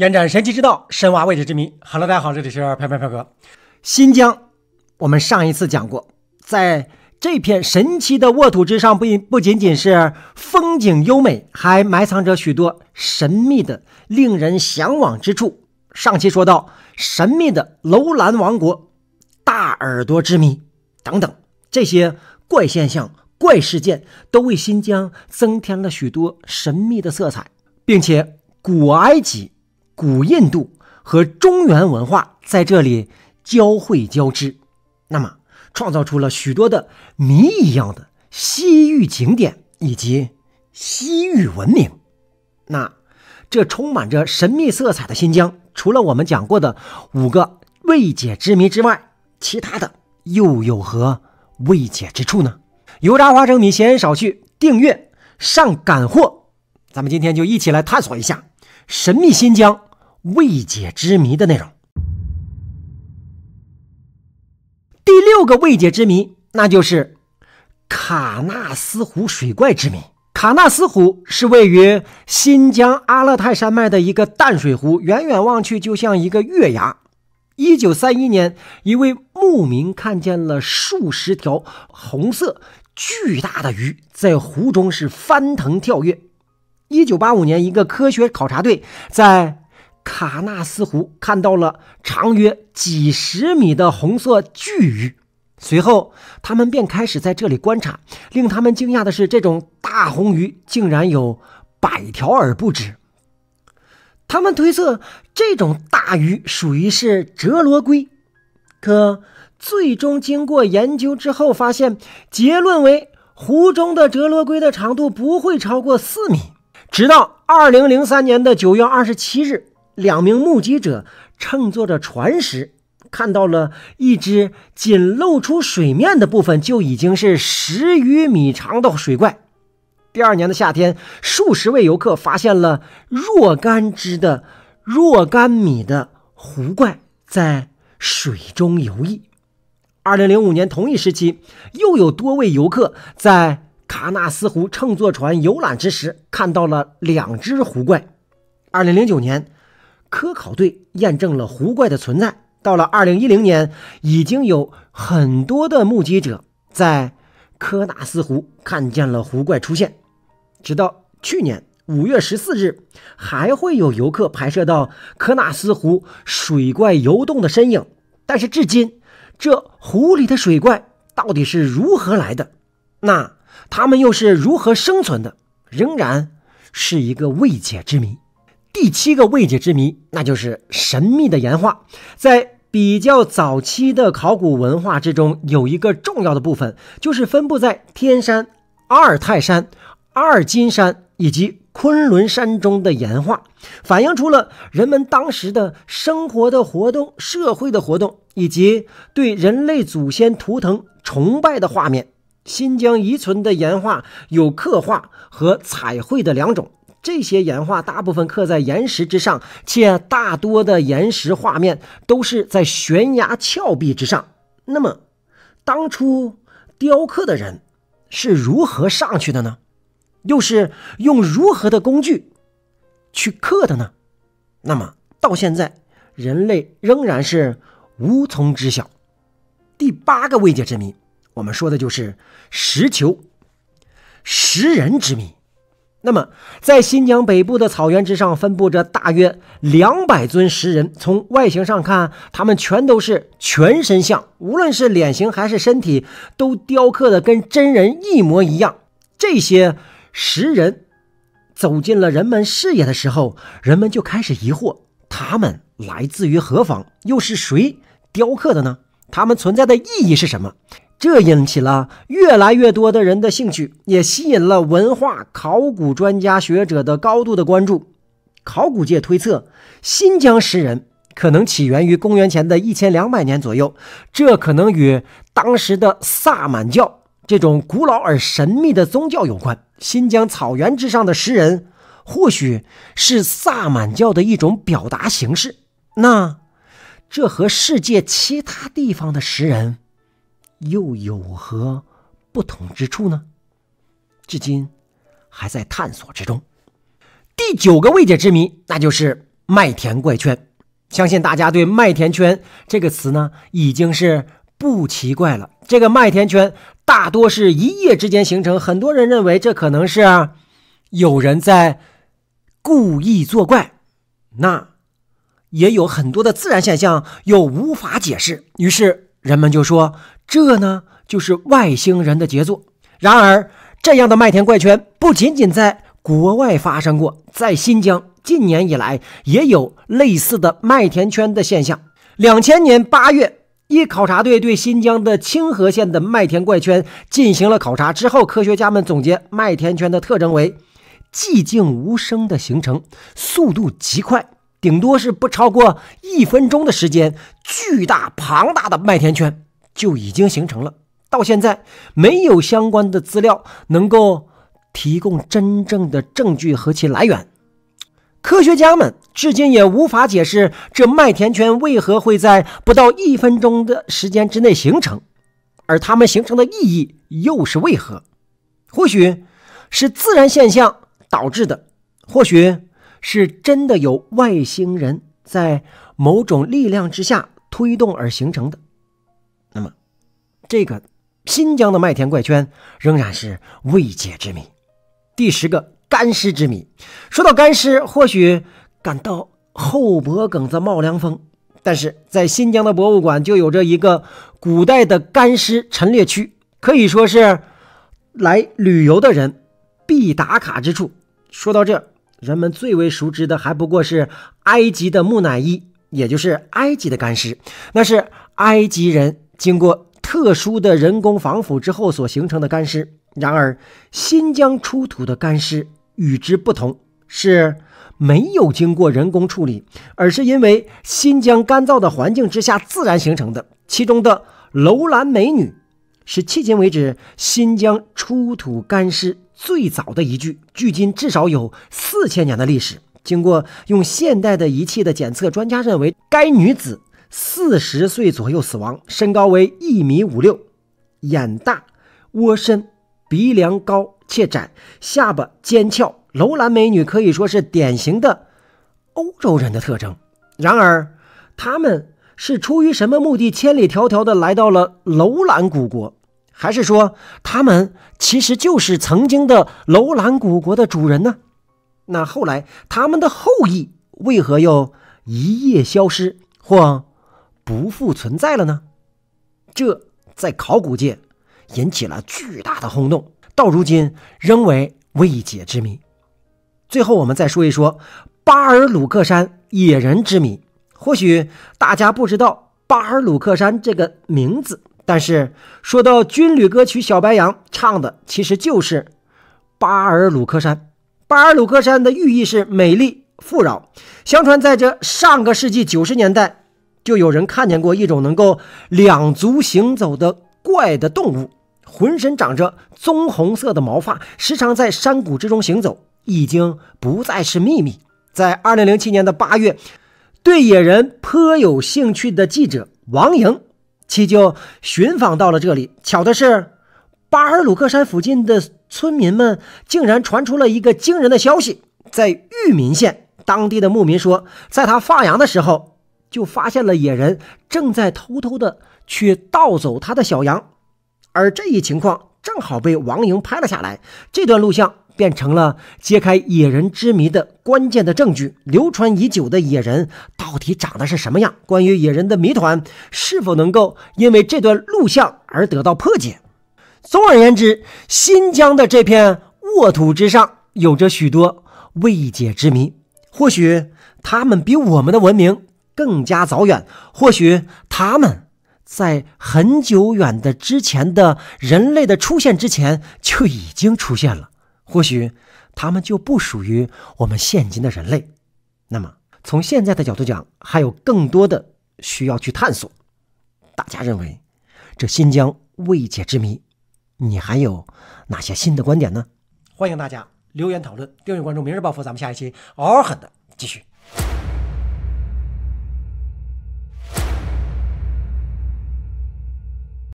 延展神奇之道，深挖未知之谜。Hello，大家好，这里是飘飘飘哥。新疆，我们上一次讲过，在这片神奇的沃土之上，不不仅仅是风景优美，还埋藏着许多神秘的、令人向往之处。上期说到，神秘的楼兰王国、大耳朵之谜等等这些怪现象、怪事件，都为新疆增添了许多神秘的色彩，并且古埃及。古印度和中原文化在这里交汇交织，那么创造出了许多的谜一样的西域景点以及西域文明。那这充满着神秘色彩的新疆，除了我们讲过的五个未解之谜之外，其他的又有何未解之处呢？油炸花生米，闲言少叙，订阅上干货。咱们今天就一起来探索一下神秘新疆。未解之谜的内容。第六个未解之谜，那就是卡纳斯湖水怪之谜。卡纳斯湖是位于新疆阿勒泰山脉的一个淡水湖，远远望去就像一个月牙。一九三一年，一位牧民看见了数十条红色巨大的鱼在湖中是翻腾跳跃。一九八五年，一个科学考察队在卡纳斯湖看到了长约几十米的红色巨鱼，随后他们便开始在这里观察。令他们惊讶的是，这种大红鱼竟然有百条而不止。他们推测这种大鱼属于是折罗龟，可最终经过研究之后发现，结论为湖中的折罗龟的长度不会超过四米。直到二零零三年的九月二十七日。两名目击者乘坐着船时，看到了一只仅露出水面的部分就已经是十余米长的水怪。第二年的夏天，数十位游客发现了若干只的若干米的湖怪在水中游弋。二零零五年同一时期，又有多位游客在卡纳斯湖乘坐船游览之时，看到了两只湖怪。二零零九年。科考队验证了湖怪的存在。到了二零一零年，已经有很多的目击者在科纳斯湖看见了湖怪出现。直到去年五月十四日，还会有游客拍摄到科纳斯湖水怪游动的身影。但是，至今这湖里的水怪到底是如何来的？那他们又是如何生存的？仍然是一个未解之谜。第七个未解之谜，那就是神秘的岩画。在比较早期的考古文化之中，有一个重要的部分，就是分布在天山、阿尔泰山、二金山以及昆仑山中的岩画，反映出了人们当时的生活的活动、社会的活动以及对人类祖先图腾崇拜的画面。新疆遗存的岩画有刻画和彩绘的两种。这些岩画大部分刻在岩石之上，且大多的岩石画面都是在悬崖峭壁之上。那么，当初雕刻的人是如何上去的呢？又是用如何的工具去刻的呢？那么到现在，人类仍然是无从知晓。第八个未解之谜，我们说的就是石球识人之谜。那么，在新疆北部的草原之上，分布着大约两百尊石人。从外形上看，他们全都是全身像，无论是脸型还是身体，都雕刻的跟真人一模一样。这些石人走进了人们视野的时候，人们就开始疑惑：他们来自于何方？又是谁雕刻的呢？他们存在的意义是什么？这引起了越来越多的人的兴趣，也吸引了文化考古专家学者的高度的关注。考古界推测，新疆石人可能起源于公元前的一千两百年左右，这可能与当时的萨满教这种古老而神秘的宗教有关。新疆草原之上的石人，或许是萨满教的一种表达形式。那，这和世界其他地方的石人？又有何不同之处呢？至今还在探索之中。第九个未解之谜，那就是麦田怪圈。相信大家对“麦田圈”这个词呢，已经是不奇怪了。这个麦田圈大多是一夜之间形成，很多人认为这可能是有人在故意作怪。那也有很多的自然现象又无法解释，于是人们就说。这呢，就是外星人的杰作。然而，这样的麦田怪圈不仅仅在国外发生过，在新疆近年以来也有类似的麦田圈的现象。两千年八月，一考察队对新疆的清河县的麦田怪圈进行了考察之后，科学家们总结麦田圈的特征为：寂静无声的形成，速度极快，顶多是不超过一分钟的时间，巨大庞大的麦田圈。就已经形成了，到现在没有相关的资料能够提供真正的证据和其来源。科学家们至今也无法解释这麦田圈为何会在不到一分钟的时间之内形成，而它们形成的意义又是为何？或许是自然现象导致的，或许是真的有外星人在某种力量之下推动而形成的。那么，这个新疆的麦田怪圈仍然是未解之谜。第十个干尸之谜，说到干尸，或许感到后脖梗子冒凉风，但是在新疆的博物馆就有着一个古代的干尸陈列区，可以说是来旅游的人必打卡之处。说到这，人们最为熟知的还不过是埃及的木乃伊，也就是埃及的干尸，那是埃及人。经过特殊的人工防腐之后所形成的干尸，然而新疆出土的干尸与之不同，是没有经过人工处理，而是因为新疆干燥的环境之下自然形成的。其中的楼兰美女是迄今为止新疆出土干尸最早的一具，距今至少有四千年的历史。经过用现代的仪器的检测，专家认为该女子。四十岁左右死亡，身高为一米五六，眼大，窝深，鼻梁高且窄，下巴尖翘。楼兰美女可以说是典型的欧洲人的特征。然而，他们是出于什么目的千里迢迢的来到了楼兰古国？还是说他们其实就是曾经的楼兰古国的主人呢？那后来他们的后裔为何又一夜消失？或？不复存在了呢，这在考古界引起了巨大的轰动，到如今仍为未解之谜。最后，我们再说一说巴尔鲁克山野人之谜。或许大家不知道巴尔鲁克山这个名字，但是说到军旅歌曲《小白杨》，唱的其实就是巴尔鲁克山。巴尔鲁克山的寓意是美丽富饶。相传在这上个世纪九十年代。就有人看见过一种能够两足行走的怪的动物，浑身长着棕红色的毛发，时常在山谷之中行走，已经不再是秘密。在二零零七年的八月，对野人颇有兴趣的记者王莹，其就寻访到了这里。巧的是，巴尔鲁克山附近的村民们竟然传出了一个惊人的消息：在裕民县，当地的牧民说，在他放羊的时候。就发现了野人正在偷偷的去盗走他的小羊，而这一情况正好被王莹拍了下来。这段录像变成了揭开野人之谜的关键的证据。流传已久的野人到底长得是什么样？关于野人的谜团是否能够因为这段录像而得到破解？总而言之，新疆的这片沃土之上有着许多未解之谜，或许他们比我们的文明。更加早远，或许他们在很久远的之前的人类的出现之前就已经出现了，或许他们就不属于我们现今的人类。那么从现在的角度讲，还有更多的需要去探索。大家认为这新疆未解之谜，你还有哪些新的观点呢？欢迎大家留言讨论，订阅关注《明日报复》，咱们下一期嗷嗷狠的继续。